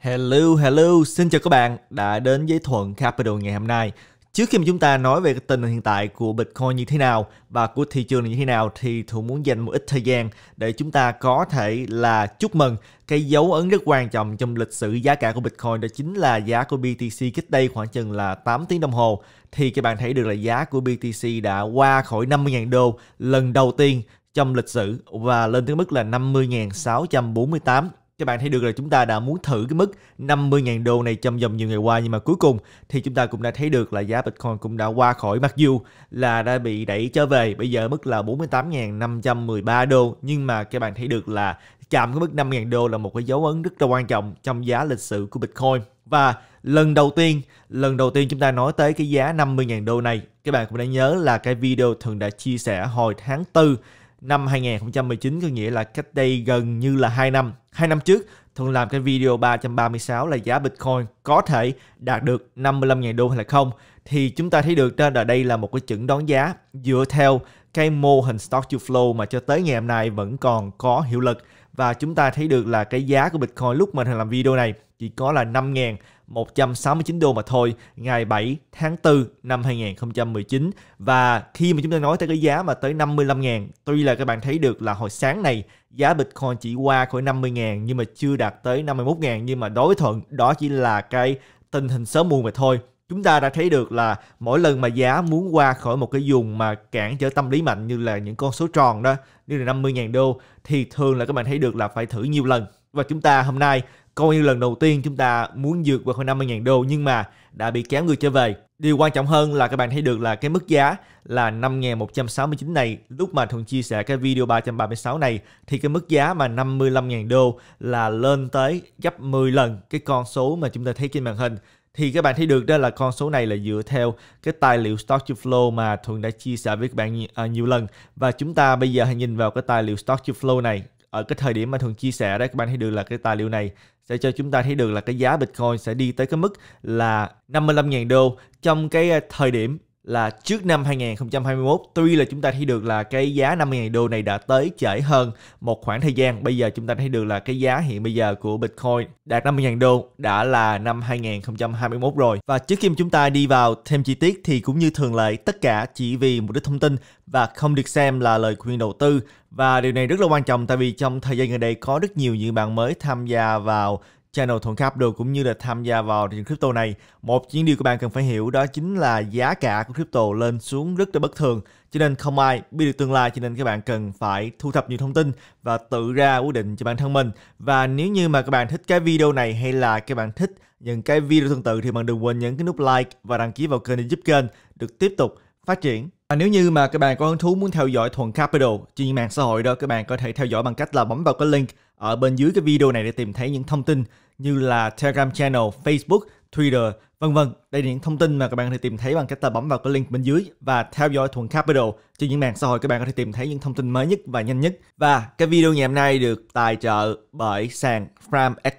Hello, hello, xin chào các bạn đã đến với Thuận Capital ngày hôm nay. Trước khi mà chúng ta nói về tình hình hiện tại của Bitcoin như thế nào và của thị trường như thế nào thì Thuận muốn dành một ít thời gian để chúng ta có thể là chúc mừng cái dấu ấn rất quan trọng trong lịch sử giá cả của Bitcoin đó chính là giá của BTC cách đây khoảng chừng là 8 tiếng đồng hồ thì các bạn thấy được là giá của BTC đã qua khỏi 50.000 đô lần đầu tiên trong lịch sử và lên tới mức là 50.648 các bạn thấy được là chúng ta đã muốn thử cái mức 50.000 đô này trong vòng nhiều ngày qua nhưng mà cuối cùng thì chúng ta cũng đã thấy được là giá Bitcoin cũng đã qua khỏi mặc dù là đã bị đẩy trở về bây giờ mức là 48.513 đô nhưng mà các bạn thấy được là chạm cái mức 5.000 đô là một cái dấu ấn rất là quan trọng trong giá lịch sử của Bitcoin và lần đầu tiên lần đầu tiên chúng ta nói tới cái giá 50.000 đô này các bạn cũng đã nhớ là cái video thường đã chia sẻ hồi tháng 4 năm 2019 có nghĩa là cách đây gần như là 2 năm. 2 năm trước, Thuận làm cái video 336 là giá Bitcoin có thể đạt được 55.000 đô hay là không. Thì chúng ta thấy được đó là đây là một cái chững đoán giá dựa theo cái mô hình stock to flow mà cho tới ngày hôm nay vẫn còn có hiệu lực. Và chúng ta thấy được là cái giá của Bitcoin lúc mình làm video này chỉ có là 5.169 đô mà thôi ngày 7 tháng 4 năm 2019 và khi mà chúng ta nói tới cái giá mà tới 55.000 tuy là các bạn thấy được là hồi sáng này giá Bitcoin chỉ qua khỏi 50.000 nhưng mà chưa đạt tới 51.000 nhưng mà đối với Thuận đó chỉ là cái tình hình sớm muộn mà thôi chúng ta đã thấy được là mỗi lần mà giá muốn qua khỏi một cái vùng mà cản trở tâm lý mạnh như là những con số tròn đó như là 50.000 đô thì thường là các bạn thấy được là phải thử nhiều lần và chúng ta hôm nay Coi như lần đầu tiên chúng ta muốn vượt qua khoảng 50.000 đô nhưng mà đã bị kéo người trở về. Điều quan trọng hơn là các bạn thấy được là cái mức giá là 5.169 này lúc mà Thuận chia sẻ cái video 336 này thì cái mức giá mà 55.000 đô là lên tới gấp 10 lần cái con số mà chúng ta thấy trên màn hình thì các bạn thấy được đó là con số này là dựa theo cái tài liệu Stock to Flow mà Thuận đã chia sẻ với các bạn nhiều, à, nhiều lần và chúng ta bây giờ hãy nhìn vào cái tài liệu Stock to Flow này ở cái thời điểm mà thường chia sẻ đấy các bạn thấy được là cái tài liệu này sẽ cho chúng ta thấy được là cái giá Bitcoin sẽ đi tới cái mức là 55.000 đô trong cái à, thời điểm là trước năm 2021 tuy là chúng ta thấy được là cái giá 50.000 đô này đã tới trễ hơn một khoảng thời gian bây giờ chúng ta thấy được là cái giá hiện bây giờ của Bitcoin đạt 50.000 đô đã là năm 2021 rồi và trước khi chúng ta đi vào thêm chi tiết thì cũng như thường lệ tất cả chỉ vì mục đích thông tin và không được xem là lời khuyên đầu tư và điều này rất là quan trọng tại vì trong thời gian gần đây có rất nhiều những bạn mới tham gia vào channel Thuận Capital cũng như là tham gia vào thị trường crypto này. Một những điều các bạn cần phải hiểu đó chính là giá cả của crypto lên xuống rất là bất thường, cho nên không ai biết được tương lai cho nên các bạn cần phải thu thập nhiều thông tin và tự ra quyết định cho bản thân mình. Và nếu như mà các bạn thích cái video này hay là các bạn thích những cái video tương tự thì bạn đừng quên nhấn cái nút like và đăng ký vào kênh để giúp kênh được tiếp tục phát triển. Và nếu như mà các bạn có hứng thú muốn theo dõi Thuận Capital trên mạng xã hội đó, các bạn có thể theo dõi bằng cách là bấm vào cái link ở bên dưới cái video này để tìm thấy những thông tin như là Telegram channel, Facebook, Twitter, vân vân. Đây là những thông tin mà các bạn có thể tìm thấy bằng cách là bấm vào cái link bên dưới và theo dõi Thuận Capital trên những mạng xã hội các bạn có thể tìm thấy những thông tin mới nhất và nhanh nhất. Và cái video ngày hôm nay được tài trợ bởi sàn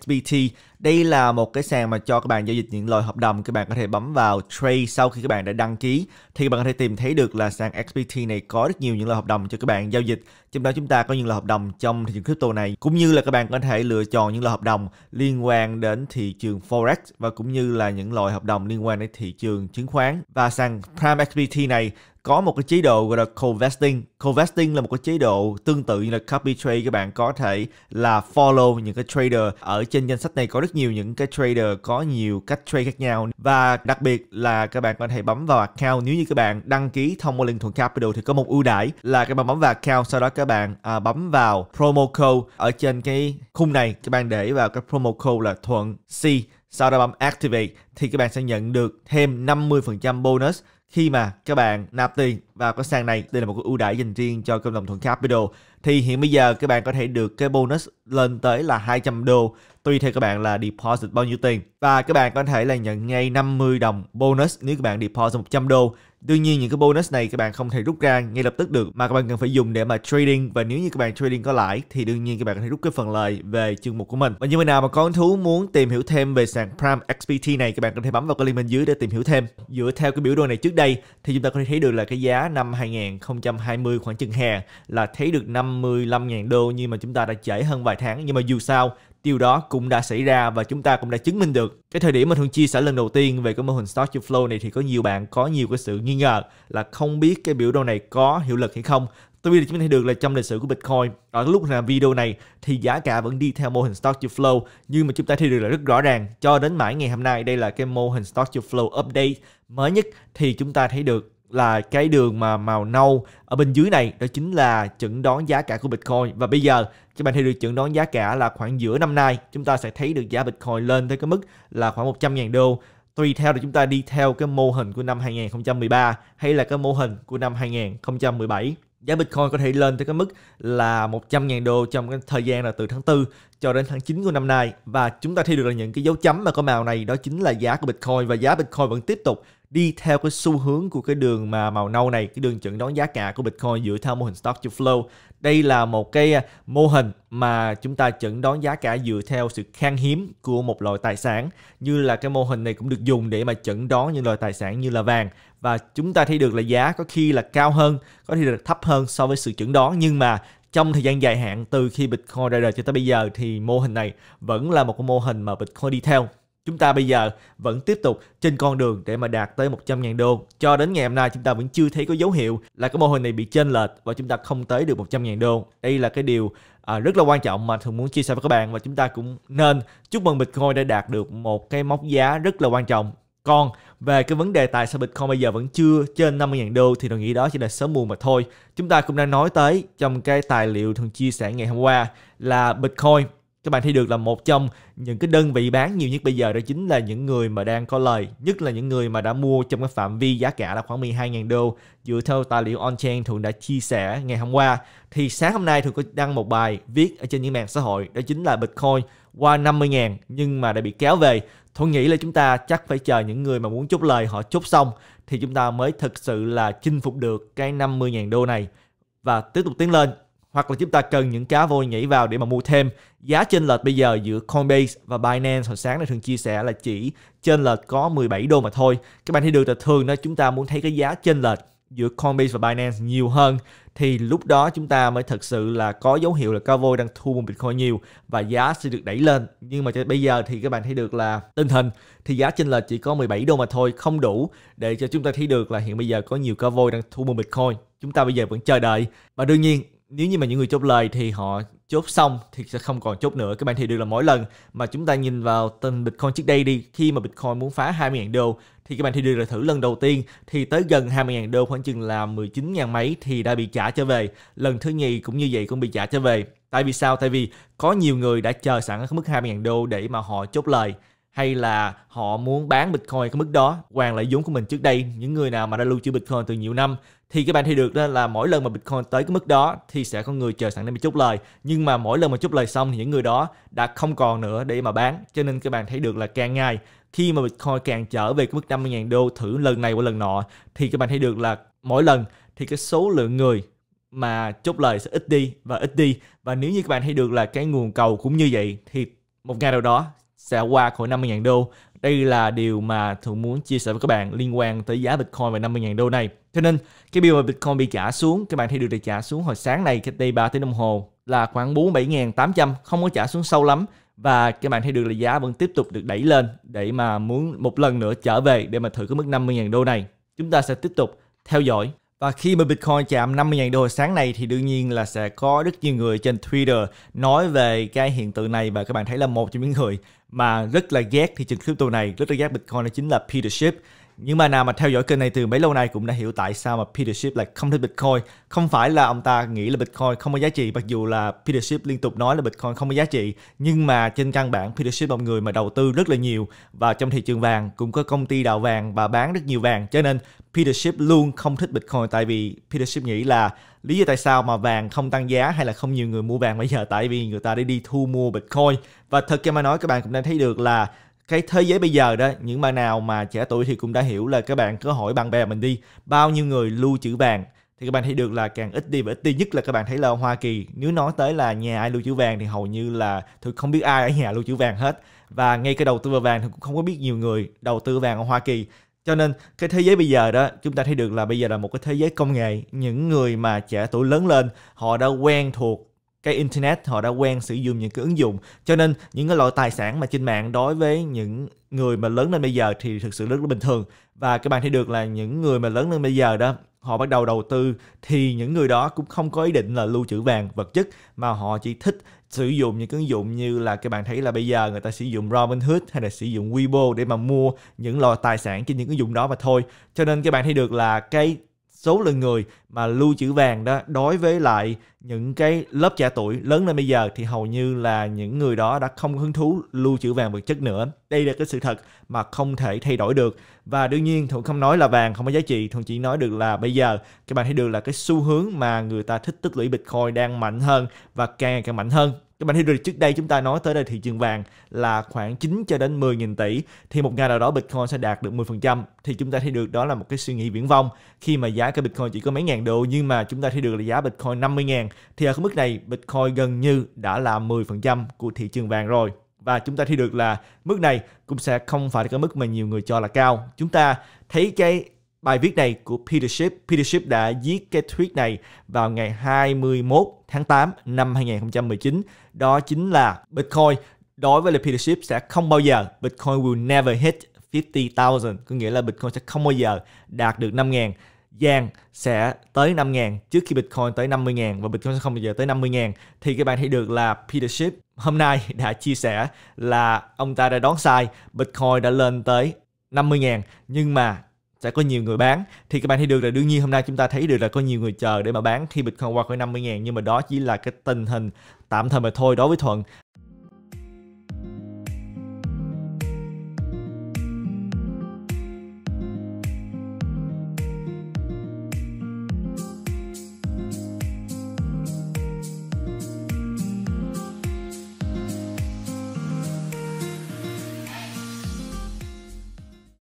XBT Đây là một cái sàn mà cho các bạn giao dịch những loại hợp đồng các bạn có thể bấm vào trade sau khi các bạn đã đăng ký thì các bạn có thể tìm thấy được là sàn XBT này có rất nhiều những loại hợp đồng cho các bạn giao dịch. Trong đó chúng ta có những loại hợp đồng trong thị trường crypto này cũng như là các bạn có thể lựa chọn những loại hợp đồng liên quan đến thị trường forex và cũng như là những loại hợp đồng liên quan đến thị trường chứng khoán. Và sàn Prime XBT này có một cái chế độ gọi là co-vesting. Co-vesting là một cái chế độ tương tự như là copy trade các bạn có thể là follow những cái trader. Ở trên danh sách này có rất nhiều những cái trader có nhiều cách trade khác nhau và đặc biệt là các bạn có thể bấm vào account nếu như các bạn đăng ký thông qua link thuận Capital thì có một ưu đãi là các bạn bấm vào account sau đó các bạn à, bấm vào promo code ở trên cái khung này các bạn để vào cái promo code là thuận C sau đó bấm activate thì các bạn sẽ nhận được thêm 50% bonus khi mà các bạn nạp tiền vào cái sàn này đây là một cái ưu đãi dành riêng cho cộng đồng thuận capital thì hiện bây giờ các bạn có thể được cái bonus lên tới là 200 đô tùy theo các bạn là deposit bao nhiêu tiền và các bạn có thể là nhận ngay 50 đồng bonus nếu các bạn deposit 100 đô đương nhiên những cái bonus này các bạn không thể rút ra ngay lập tức được mà các bạn cần phải dùng để mà trading và nếu như các bạn trading có lãi thì đương nhiên các bạn có thể rút cái phần lời về chương mục của mình. Và như vậy nào mà có hứng thú muốn tìm hiểu thêm về sàn Prime XPT này các bạn có thể bấm vào cái link bên dưới để tìm hiểu thêm. Dựa theo cái biểu đồ này trước đây thì chúng ta có thể thấy được là cái giá năm 2020 khoảng chừng hè là thấy được 5 55.000 đô nhưng mà chúng ta đã trễ hơn vài tháng nhưng mà dù sao điều đó cũng đã xảy ra và chúng ta cũng đã chứng minh được. Cái thời điểm mà thường chia sẻ lần đầu tiên về cái mô hình Stock to Flow này thì có nhiều bạn có nhiều cái sự nghi ngờ là không biết cái biểu đồ này có hiệu lực hay không. Tuy nhiên chúng ta thấy được là trong lịch sử của Bitcoin, ở lúc làm video này thì giá cả vẫn đi theo mô hình Stock to Flow nhưng mà chúng ta thấy được là rất rõ ràng cho đến mãi ngày hôm nay đây là cái mô hình Stock to Flow update mới nhất thì chúng ta thấy được là cái đường mà màu nâu ở bên dưới này đó chính là chẩn đoán giá cả của Bitcoin và bây giờ các bạn thấy được chẩn đoán giá cả là khoảng giữa năm nay chúng ta sẽ thấy được giá Bitcoin lên tới cái mức là khoảng 100.000 đô tùy theo là chúng ta đi theo cái mô hình của năm 2013 hay là cái mô hình của năm 2017 giá Bitcoin có thể lên tới cái mức là 100.000 đô trong cái thời gian là từ tháng 4 cho đến tháng 9 của năm nay và chúng ta thấy được là những cái dấu chấm mà có màu này đó chính là giá của Bitcoin và giá Bitcoin vẫn tiếp tục đi theo cái xu hướng của cái đường mà màu nâu này, cái đường chẩn đoán giá cả của Bitcoin dựa theo mô hình stock to flow. Đây là một cái à, mô hình mà chúng ta chẩn đoán giá cả dựa theo sự khan hiếm của một loại tài sản như là cái mô hình này cũng được dùng để mà chẩn đoán những loại tài sản như là vàng và chúng ta thấy được là giá có khi là cao hơn, có khi là thấp hơn so với sự chẩn đoán nhưng mà trong thời gian dài hạn từ khi Bitcoin ra đời cho tới bây giờ thì mô hình này vẫn là một cái mô hình mà Bitcoin đi theo Chúng ta bây giờ vẫn tiếp tục trên con đường để mà đạt tới 100.000 đô. Cho đến ngày hôm nay chúng ta vẫn chưa thấy có dấu hiệu là cái mô hình này bị chênh lệch và chúng ta không tới được 100.000 đô. Đây là cái điều à, rất là quan trọng mà thường muốn chia sẻ với các bạn và chúng ta cũng nên chúc mừng Bitcoin đã đạt được một cái mốc giá rất là quan trọng. Còn về cái vấn đề tại sao Bitcoin bây giờ vẫn chưa trên 50.000 đô thì tôi nghĩ đó chỉ là sớm muộn mà thôi. Chúng ta cũng đang nói tới trong cái tài liệu thường chia sẻ ngày hôm qua là Bitcoin các bạn thấy được là một trong những cái đơn vị bán nhiều nhất bây giờ đó chính là những người mà đang có lời nhất là những người mà đã mua trong cái phạm vi giá cả là khoảng 12.000 đô dựa theo tài liệu on-chain thường đã chia sẻ ngày hôm qua thì sáng hôm nay thường có đăng một bài viết ở trên những mạng xã hội đó chính là Bitcoin qua 50.000 nhưng mà đã bị kéo về Thuận nghĩ là chúng ta chắc phải chờ những người mà muốn chốt lời họ chốt xong thì chúng ta mới thực sự là chinh phục được cái 50.000 đô này và tiếp tục tiến lên hoặc là chúng ta cần những cá voi nhảy vào để mà mua thêm. Giá chênh lệch bây giờ giữa Coinbase và Binance hồi sáng này thường chia sẻ là chỉ chênh lệch có 17 đô mà thôi. Các bạn thấy được là thường đó chúng ta muốn thấy cái giá chênh lệch giữa Coinbase và Binance nhiều hơn thì lúc đó chúng ta mới thật sự là có dấu hiệu là cá voi đang thu mua Bitcoin nhiều và giá sẽ được đẩy lên. Nhưng mà bây giờ thì các bạn thấy được là tình hình thì giá chênh lệch chỉ có 17 đô mà thôi, không đủ để cho chúng ta thấy được là hiện bây giờ có nhiều cá voi đang thu mua Bitcoin. Chúng ta bây giờ vẫn chờ đợi và đương nhiên nếu như mà những người chốt lời thì họ chốt xong thì sẽ không còn chốt nữa các bạn thì được là mỗi lần mà chúng ta nhìn vào tên Bitcoin trước đây đi khi mà Bitcoin muốn phá 20.000 đô thì các bạn thì được là thử lần đầu tiên thì tới gần 20.000 đô khoảng chừng là 19.000 mấy thì đã bị trả trở về lần thứ nhì cũng như vậy cũng bị trả trở về tại vì sao tại vì có nhiều người đã chờ sẵn ở mức 20.000 đô để mà họ chốt lời hay là họ muốn bán Bitcoin ở cái mức đó hoàn lại vốn của mình trước đây những người nào mà đã lưu trữ Bitcoin từ nhiều năm thì các bạn thì được là mỗi lần mà Bitcoin tới cái mức đó thì sẽ có người chờ sẵn để mà chốt lời nhưng mà mỗi lần mà chốt lời xong thì những người đó đã không còn nữa để mà bán cho nên các bạn thấy được là càng ngày khi mà Bitcoin càng trở về cái mức 50.000 đô thử lần này qua lần nọ thì các bạn thấy được là mỗi lần thì cái số lượng người mà chốt lời sẽ ít đi và ít đi và nếu như các bạn thấy được là cái nguồn cầu cũng như vậy thì một ngày nào đó sẽ qua khỏi 50.000 đô đây là điều mà Thuận muốn chia sẻ với các bạn liên quan tới giá Bitcoin về 50.000 đô này. Cho nên cái bill mà Bitcoin bị trả xuống, các bạn thấy được là trả xuống hồi sáng này cách đây 3 tiếng đồng hồ là khoảng 47.800, không có trả xuống sâu lắm và các bạn thấy được là giá vẫn tiếp tục được đẩy lên để mà muốn một lần nữa trở về để mà thử cái mức 50.000 đô này. Chúng ta sẽ tiếp tục theo dõi. Và khi mà Bitcoin chạm 50.000 đô sáng nay thì đương nhiên là sẽ có rất nhiều người trên Twitter nói về cái hiện tượng này và các bạn thấy là một trong những người mà rất là ghét thị trường crypto này rất là ghét Bitcoin đó chính là Peter Schiff nhưng mà nào mà theo dõi kênh này từ mấy lâu nay cũng đã hiểu tại sao mà Peter Schiff lại không thích Bitcoin. Không phải là ông ta nghĩ là Bitcoin không có giá trị, mặc dù là Peter Schiff liên tục nói là Bitcoin không có giá trị, nhưng mà trên căn bản Peter Schiff là một người mà đầu tư rất là nhiều và trong thị trường vàng cũng có công ty đào vàng và bán rất nhiều vàng, cho nên Peter Schiff luôn không thích Bitcoin tại vì Peter Schiff nghĩ là lý do tại sao mà vàng không tăng giá hay là không nhiều người mua vàng bây giờ tại vì người ta đi đi thu mua Bitcoin. Và thật ra mà nói các bạn cũng đã thấy được là cái thế giới bây giờ đó những bạn nào mà trẻ tuổi thì cũng đã hiểu là các bạn cứ hỏi bạn bè mình đi bao nhiêu người lưu trữ vàng thì các bạn thấy được là càng ít đi và ít đi nhất là các bạn thấy là Hoa Kỳ nếu nói tới là nhà ai lưu trữ vàng thì hầu như là tôi không biết ai ở nhà lưu trữ vàng hết và ngay cái đầu tư vào vàng thì cũng không có biết nhiều người đầu tư vàng ở Hoa Kỳ cho nên cái thế giới bây giờ đó chúng ta thấy được là bây giờ là một cái thế giới công nghệ những người mà trẻ tuổi lớn lên họ đã quen thuộc cái internet họ đã quen sử dụng những cái ứng dụng cho nên những cái loại tài sản mà trên mạng đối với những người mà lớn lên bây giờ thì thực sự rất là bình thường và các bạn thấy được là những người mà lớn lên bây giờ đó họ bắt đầu đầu tư thì những người đó cũng không có ý định là lưu trữ vàng vật chất mà họ chỉ thích sử dụng những ứng dụng như là các bạn thấy là bây giờ người ta sử dụng Robinhood hay là sử dụng Weibo để mà mua những loại tài sản trên những ứng dụng đó mà thôi. Cho nên các bạn thấy được là cái số lượng người mà lưu trữ vàng đó đối với lại những cái lớp trẻ tuổi lớn lên bây giờ thì hầu như là những người đó đã không hứng thú lưu trữ vàng vật chất nữa. Đây là cái sự thật mà không thể thay đổi được. Và đương nhiên Thuận không nói là vàng không có giá trị, Thuận chỉ nói được là bây giờ các bạn thấy được là cái xu hướng mà người ta thích tích lũy Bitcoin đang mạnh hơn và càng ngày càng mạnh hơn. Các bạn thấy được trước đây chúng ta nói tới đây thị trường vàng là khoảng 9 cho đến 10 nghìn tỷ thì một ngày nào đó Bitcoin sẽ đạt được 10% thì chúng ta thấy được đó là một cái suy nghĩ viễn vong khi mà giá cái Bitcoin chỉ có mấy ngàn đô nhưng mà chúng ta thấy được là giá Bitcoin 50 ngàn thì ở mức này Bitcoin gần như đã là 10% của thị trường vàng rồi. Và chúng ta thấy được là mức này cũng sẽ không phải là cái mức mà nhiều người cho là cao. Chúng ta thấy cái bài viết này của Peter Schiff. Peter Schiff đã viết cái tweet này vào ngày 21 tháng 8 năm 2019. Đó chính là Bitcoin đối với là Peter Schiff sẽ không bao giờ Bitcoin will never hit 50,000 có nghĩa là Bitcoin sẽ không bao giờ đạt được 5.000 Giang sẽ tới 5.000 trước khi Bitcoin tới 50.000 và Bitcoin sẽ không bao giờ tới 50.000 thì các bạn thấy được là Peter Schiff hôm nay đã chia sẻ là ông ta đã đón sai Bitcoin đã lên tới 50.000 nhưng mà sẽ có nhiều người bán thì các bạn thấy được là đương nhiên hôm nay chúng ta thấy được là có nhiều người chờ để mà bán khi Bitcoin qua khỏi 50.000 nhưng mà đó chỉ là cái tình hình tạm thời mà thôi đối với Thuận